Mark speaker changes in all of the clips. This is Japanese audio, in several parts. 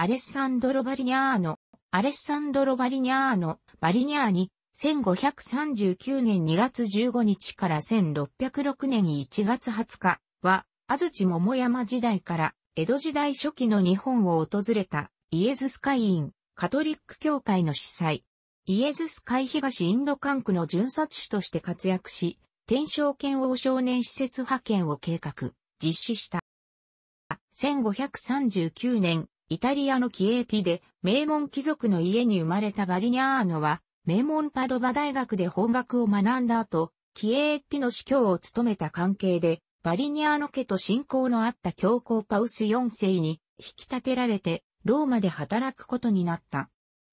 Speaker 1: アレッサンドロ・バリニャーノ、アレッサンドロ・バリニャーノ、バリニャーニ、1539年2月15日から1606年1月20日は、安土桃山時代から江戸時代初期の日本を訪れたイエズス会員、カトリック教会の司祭。イエズス会東インド管区の巡察師として活躍し、天正剣王少年施設派遣を計画、実施した。1539年、イタリアのキエーティで名門貴族の家に生まれたバリニャーノは、名門パドバ大学で法学を学んだ後、キエーティの司教を務めた関係で、バリニャーノ家と親交のあった教皇パウス4世に引き立てられて、ローマで働くことになった。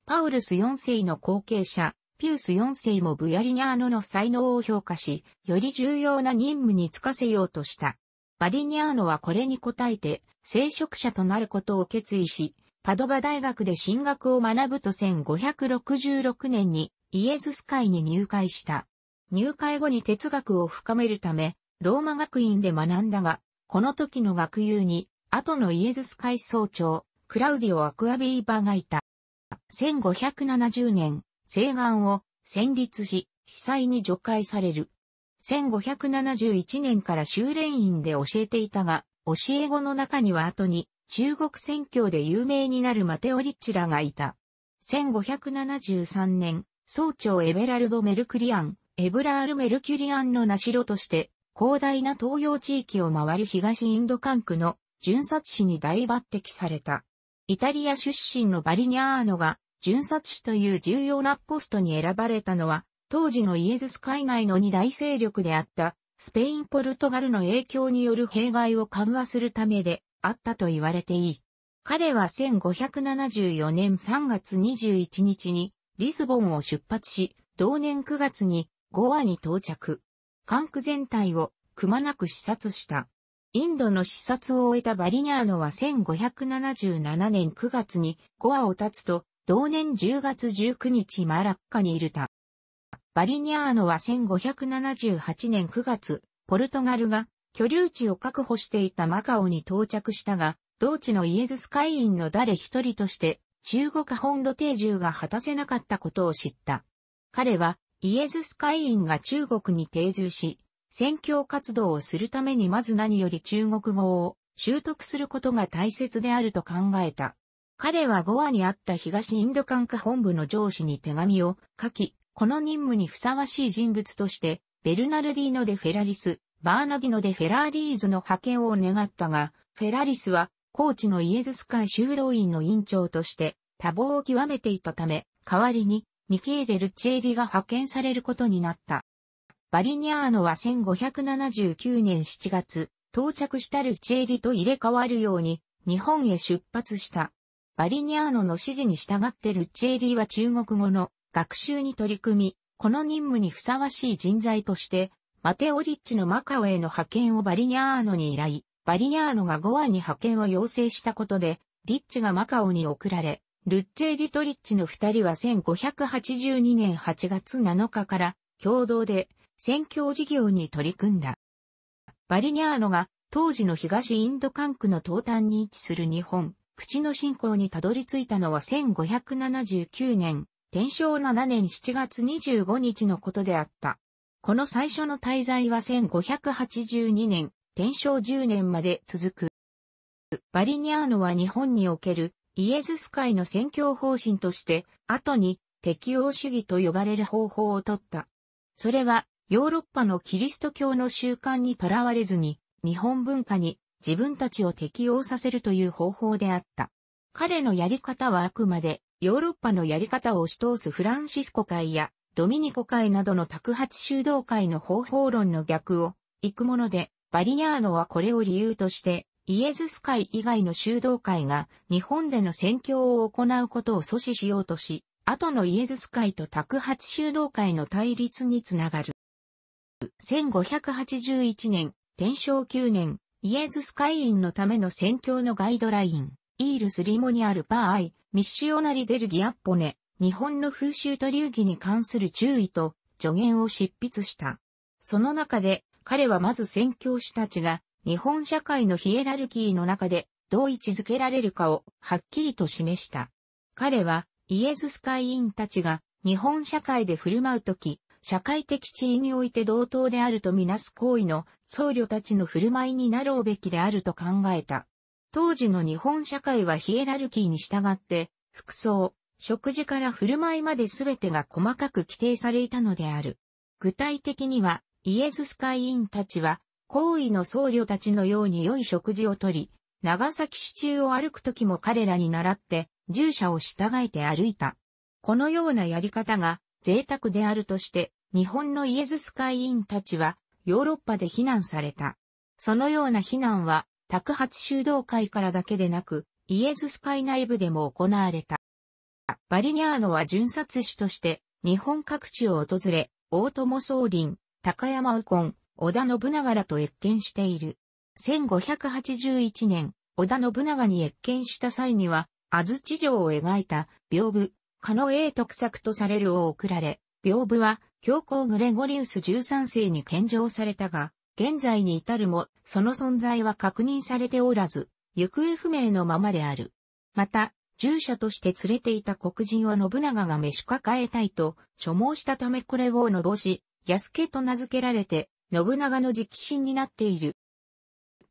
Speaker 1: パウルス4世の後継者、ピウス4世もブヤリニャーノの才能を評価し、より重要な任務に就かせようとした。バリニャーノはこれに応えて、聖職者となることを決意し、パドバ大学で進学を学ぶと1566年にイエズス会に入会した。入会後に哲学を深めるため、ローマ学院で学んだが、この時の学友に、後のイエズス会総長、クラウディオ・アクアビーバがいた。1570年、西岸を戦立し、被災に除外される。1571年から修練院で教えていたが、教え子の中には後に中国宣教で有名になるマテオリッチらがいた。1573年、総長エベラルド・メルクリアン、エブラール・メルキュリアンの名城として、広大な東洋地域を回る東インド管区の巡察士に大抜擢された。イタリア出身のバリニャーノが巡察士という重要なポストに選ばれたのは、当時のイエズス海内の二大勢力であったスペイン・ポルトガルの影響による弊害を緩和するためであったと言われていい。彼は1574年3月21日にリスボンを出発し、同年9月にゴアに到着。管区全体をくまなく視察した。インドの視察を終えたバリニャーノは1577年9月にゴアを立つと、同年10月19日マラッカにいるた。バリニアーノは1578年9月、ポルトガルが居留地を確保していたマカオに到着したが、同地のイエズス会員の誰一人として中国本土定住が果たせなかったことを知った。彼はイエズス会員が中国に定住し、宣教活動をするためにまず何より中国語を習得することが大切であると考えた。彼はゴアにあった東インド管区本部の上司に手紙を書き、この任務にふさわしい人物として、ベルナルディーノ・デ・フェラリス、バーナディノ・デ・フェラーリーズの派遣を願ったが、フェラリスは、コーチのイエズス会修道院の院長として、多忙を極めていたため、代わりに、ミケーレ・ルチェーリが派遣されることになった。バリニアーノは1579年7月、到着したルチェーリと入れ替わるように、日本へ出発した。バリニアーノの指示に従ってルチェーリは中国語の学習に取り組み、この任務にふさわしい人材として、マテオリッチのマカオへの派遣をバリニャーノに依頼、バリニャーノがゴアに派遣を要請したことで、リッチがマカオに送られ、ルッチェリトリッチの二人は1582年8月7日から共同で宣教事業に取り組んだ。バリニャーノが当時の東インド管区の東端に位置する日本、口の信仰にたどり着いたのは1579年天正7年7月25日のことであった。この最初の滞在は1582年、天正10年まで続く。バリニアーノは日本におけるイエズス会の宣教方針として、後に適応主義と呼ばれる方法をとった。それは、ヨーロッパのキリスト教の習慣にとらわれずに、日本文化に自分たちを適応させるという方法であった。彼のやり方はあくまでヨーロッパのやり方を押し通すフランシスコ会やドミニコ会などの卓発修道会の方法論の逆を行くもので、バリニャーノはこれを理由として、イエズス会以外の修道会が日本での宣教を行うことを阻止しようとし、後のイエズス会と卓発修道会の対立につながる。1581年、天正9年、イエズス会員のための宣教のガイドライン。イールスリモニアルパーアイ、ミッシオナリデルギアッポネ、日本の風習と流儀に関する注意と助言を執筆した。その中で、彼はまず宣教師たちが、日本社会のヒエラルキーの中で、どう位置づけられるかを、はっきりと示した。彼は、イエズス会員たちが、日本社会で振る舞うとき、社会的地位において同等であるとみなす行為の僧侶たちの振る舞いになろうべきであると考えた。当時の日本社会はヒエラルキーに従って、服装、食事から振る舞いまで全てが細かく規定されいたのである。具体的には、イエズス会員たちは、好意の僧侶たちのように良い食事をとり、長崎市中を歩く時も彼らに習って、従者を従えて歩いた。このようなやり方が贅沢であるとして、日本のイエズス会員たちはヨーロッパで非難された。そのような非難は宅発修道会からだけでなく、イエズス会内部でも行われた。バリニャーノは巡察師として、日本各地を訪れ、大友宗林、高山右近、織田信長らと越見している。1581年、織田信長に越見した際には、安土城を描いた屏風、カノ英徳特作とされるを贈られ、屏風は教皇グレゴリウス13世に献上されたが、現在に至るも、その存在は確認されておらず、行方不明のままである。また、従者として連れていた黒人は信長が召し抱えたいと、所望したためこれをのぼし、安家と名付けられて、信長の直進になっている。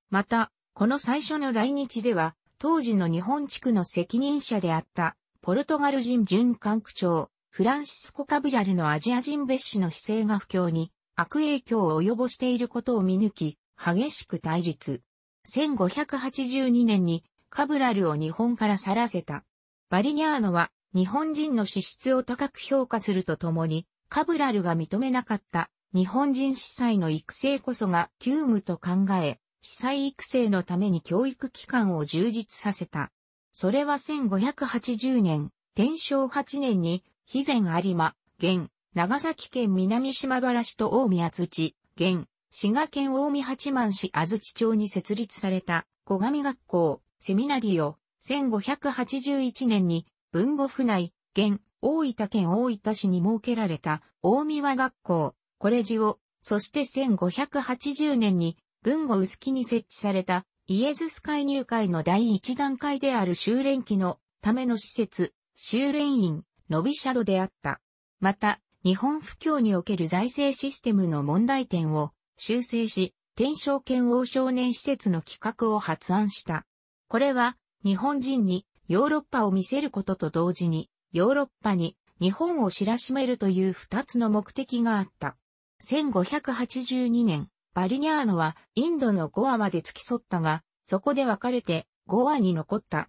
Speaker 1: また、この最初の来日では、当時の日本地区の責任者であった、ポルトガル人巡管区長、フランシスコ・カブラルのアジア人別紙の姿勢が不況に悪影響を及ぼしていることを見抜き、激しく対立。1582年にカブラルを日本から去らせた。バリニャーノは日本人の資質を高く評価するとともに、カブラルが認めなかった日本人司祭の育成こそが急務と考え、司祭育成のために教育機関を充実させた。それは1580年、天正8年に、肥前有馬、現、長崎県南島原市と大宮厚地、現、滋賀県大宮八幡市安土町に設立された小上学校、セミナリオ、1581年に文語府内、現、大分県大分市に設けられた大見和学校、コレジオ、そして1580年に文語薄木に設置されたイエズス会入会の第一段階である修練期のための施設、修練院、ノビシャドであった。また、日本不況における財政システムの問題点を修正し、天正圏王少年施設の企画を発案した。これは日本人にヨーロッパを見せることと同時に、ヨーロッパに日本を知らしめるという二つの目的があった。1582年、バリニャーノはインドのゴアまで付き添ったが、そこで別れてゴアに残った。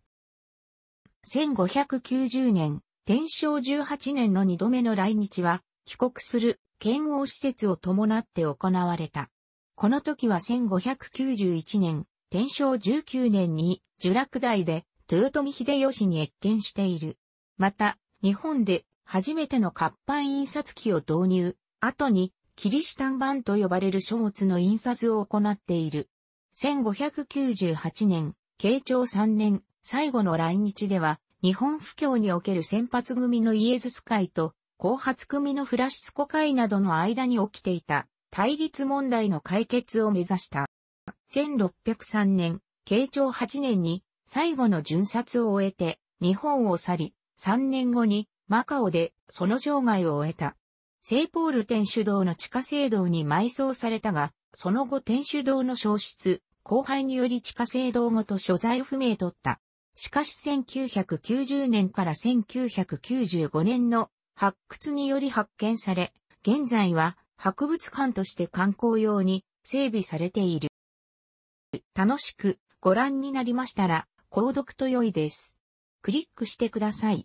Speaker 1: 1590年、天正18年の2度目の来日は、帰国する、剣王施設を伴って行われた。この時は1591年、天正19年に、呪落台で、豊臣秀吉に越見している。また、日本で、初めての活版印刷機を導入、後に、キリシタン版と呼ばれる書物の印刷を行っている。1598年、慶長3年、最後の来日では、日本布教における先発組のイエズス会と、後発組のフラシスコ会などの間に起きていた対立問題の解決を目指した。1603年、慶長8年に最後の巡殺を終えて日本を去り、3年後にマカオでその生涯を終えた。聖ポール天主堂の地下聖堂に埋葬されたが、その後天主堂の消失、後輩により地下聖堂ごと所在不明とった。しかし1990年から1995年の発掘により発見され、現在は博物館として観光用に整備されている。楽しくご覧になりましたら、購読と良いです。クリックしてください。